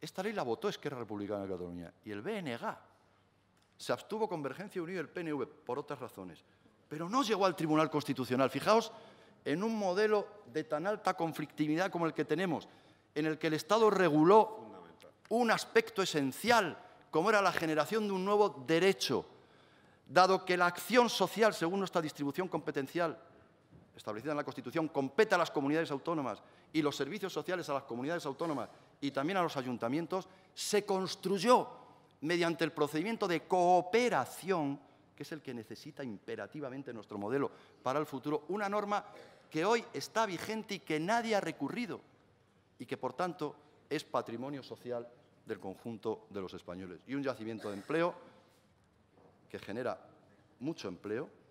Esta ley la votó Esquerra Republicana de Cataluña y el BNG. Se abstuvo Convergencia Unida y el PNV por otras razones, pero no llegó al Tribunal Constitucional. Fijaos en un modelo de tan alta conflictividad como el que tenemos, en el que el Estado reguló un aspecto esencial, como era la generación de un nuevo derecho, dado que la acción social, según nuestra distribución competencial establecida en la Constitución, compete a las comunidades autónomas y los servicios sociales a las comunidades autónomas y también a los ayuntamientos, se construyó mediante el procedimiento de cooperación, que es el que necesita imperativamente nuestro modelo para el futuro, una norma que hoy está vigente y que nadie ha recurrido y que, por tanto, es patrimonio social del conjunto de los españoles. Y un yacimiento de empleo que genera mucho empleo,